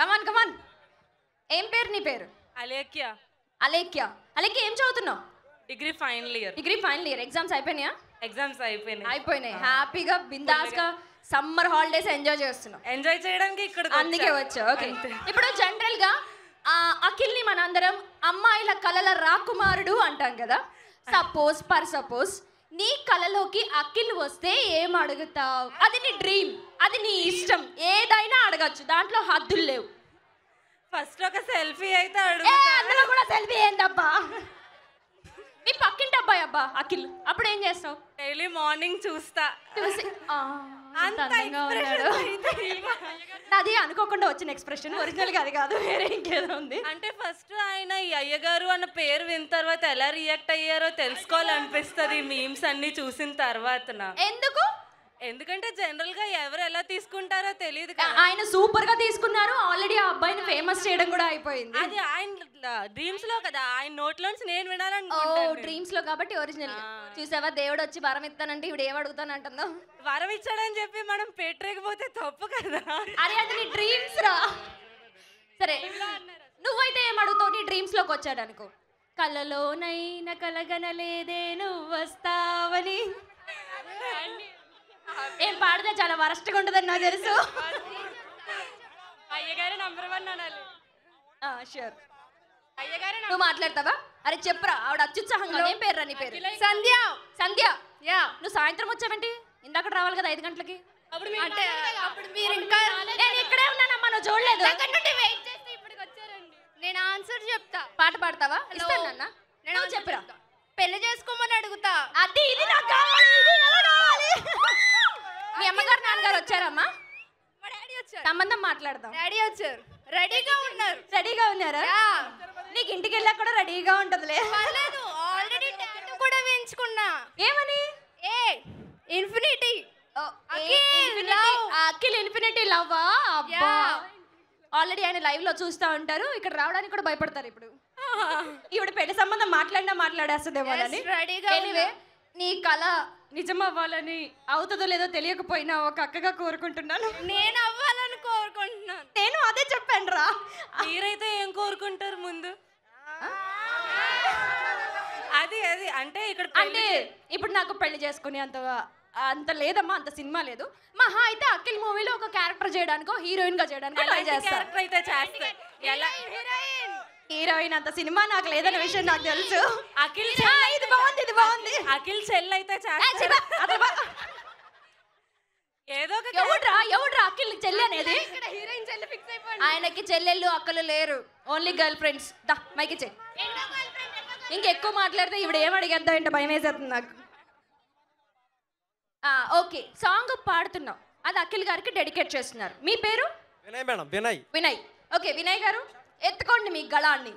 కమాన్ కమాన్ ఏం పేరు నీ పేరు అలేఖ్య అలేఖ్య అలేఖ్య ఏం చదువుతున్నావు degree final year degree final year exams అయిపోయినాయా ఎగ్జామ్స్ అయిపోయినాయి అయిపోయినాయి హ్యాపీగా బిందాస్ గా సమ్మర్ హాలిడేస్ ఎంజాయ్ చేస్తున్నాం ఎంజాయ్ చేయడానికి ఇక్కడ అందుకే వచ్చా ఓకే ఇప్పుడు జనరల్ గా ని మనందరం అమ్మాయిల కలల రాకుమారుడు అంటాం కదా సపోజ్ పర్ సపోజ్ నీ కలలోకి అఖిల్ వస్తే ఏం అడుగుతావు అది నీ డ్రీమ్ అది నీ ఇష్టం ఏదైనా అడగచ్చు దాంట్లో హద్దులు లేవు ఫస్ట్ ఒక సెల్ఫీ అయితే అందులో కూడా సెల్ఫీ ఏందబ్బా నీ పక్కింటి అబ్బాయి అబ్బా అఖిల్ అప్పుడు ఏం చేస్తావు డైలీ మార్నింగ్ చూస్తా చూసి అంత అది అనుకోకుండా వచ్చిన ఎక్స్ప్రెషన్ ఒరిజినల్ గా అది కాదు వేరే ఇంకేదో ఉంది అంటే ఫస్ట్ ఆయన ఈ అయ్యగారు అన్న పేరు విన్న తర్వాత ఎలా రియాక్ట్ అయ్యారో తెలుసుకోవాలనిపిస్తుంది మీమ్స్ అన్ని చూసిన తర్వాత ఎందుకు ఎందుకంటే జనరల్ గా ఎవరు ఎలా తీసుకుంటారో తెలియదు ఆయన సూపర్ గా తీసుకున్నారు ఆల్రెడీ ఆ అబ్బాయిని ఫేమస్ చేయడం కూడా అయిపోయింది అది ఆయన డ్రీమ్స్ లో కదా ఆయన నోట్లోంచి నేను వినాలని ఓ డ్రీమ్స్ లో కాబట్టి ఒరిజినల్ చూసావా దేవుడు వచ్చి వరం ఇస్తానంటే ఇప్పుడు ఏం అంటుందో వరం ఇచ్చాడని చెప్పి మనం పెట్టలేకపోతే తప్పు కదా అరే అది నీ డ్రీమ్స్ రా సరే నువ్వైతే ఏం నీ డ్రీమ్స్ లోకి వచ్చాడు అనుకో కలలోనైనా కలగనలేదే నువ్వు వస్తావని ఏం పాడితే చాలా వరస్ట్గా ఉంటుందని నాకు తెలుసు అయ్యగారు నంబర్ వన్ షూర్ నువ్వు మాట్లాడతావా అరే చెప్పరా ఆవిడ అత్యుత్సాహంగా ఏం పేరు రా నీ పేరు సంధ్య సంధ్య యా నువ్వు సాయంత్రం వచ్చావేంటి ఇందాక రావాలి కదా ఐదు గంటలకి అప్పుడు అంటే అప్పుడు మీరు ఇంకా నేను ఇక్కడే ఉన్నానమ్మా నువ్వు చూడలేదు వెయిట్ చేస్తే ఇప్పటికి వచ్చారండి నేను ఆన్సర్ చెప్తా పాట పాడతావా ఇస్తాను నాన్న నేను పెళ్లి చేసుకోమని అడుగుతా అది ఇది నాకు గారు నాన్నగారు వచ్చారమ్మా మా సంబంధం మాట్లాడదాం రెడీ వచ్చారు రెడీగా ఉన్నారు రెడీగా ఉన్నారా నీకు ఇంటికి వెళ్ళాక కూడా రెడీగా ఉంటదిలే పర్లేదు ఆల్రెడీ టాటూ కూడా వేయించుకున్నా ఏమని ఏ infinity Akhil infinity love already ఆయన లైవ్ లో చూస్తా ఉంటారు ఇక్కడ రావడానికి కూడా భయపడతారు ఇప్పుడు ఇప్పుడు పెళ్లి సంబంధం మాట్లాడినా మాట్లాడేస్తుంది రెడీగా నీ కళ నిజమవ్వాలని అవుతుందో లేదో తెలియకపోయినా ఒక అక్కగా కోరుకుంటున్నాను నేను అవ్వాలని కోరుకుంటున్నాను నేను అదే చెప్పాను రా మీరైతే ఏం కోరుకుంటారు ముందు అది అది అంటే ఇక్కడ అంటే ఇప్పుడు నాకు పెళ్లి చేసుకునే అంత అంత లేదమ్మా అంత సినిమా లేదు మహా అయితే అఖిల్ మూవీలో ఒక క్యారెక్టర్ చేయడానికో హీరోయిన్ గా చేయడానికి ట్రై చేస్తాను క్యారెక్టర్ అయితే ఎలా హీరోయిన్ హీరోయిన్ అంత సినిమా నాకు లేదన్న విషయం నాకు తెలుసు అఖిల్ ఇది బాగుంది ఇది బాగుంది అఖిల్ సెల్ అయితే ఏదో ఎవడ్రా ఎవడ్రా అఖిల్ చెల్లి అనేది హీరోయిన్ చెల్లి ఫిక్స్ అయిపోయింది ఆయనకి చెల్లెళ్ళు అక్కలు లేరు ఓన్లీ గర్ల్ ఫ్రెండ్స్ దా మైకి చెయ్యి ఇంకెక్కువ మాట్లాడితే ఇప్పుడు ఏం అడిగేద్దా ఏంటో భయం వేసేస్తుంది నాకు ఓకే సాంగ్ పాడుతున్నావు అది అఖిల్ గారికి డెడికేట్ చేస్తున్నారు మీ పేరు వినయ్ మేడం వినయ్ వినయ్ ఓకే వినయ్ గారు ఎత్తుకోండి మీ గళాన్ని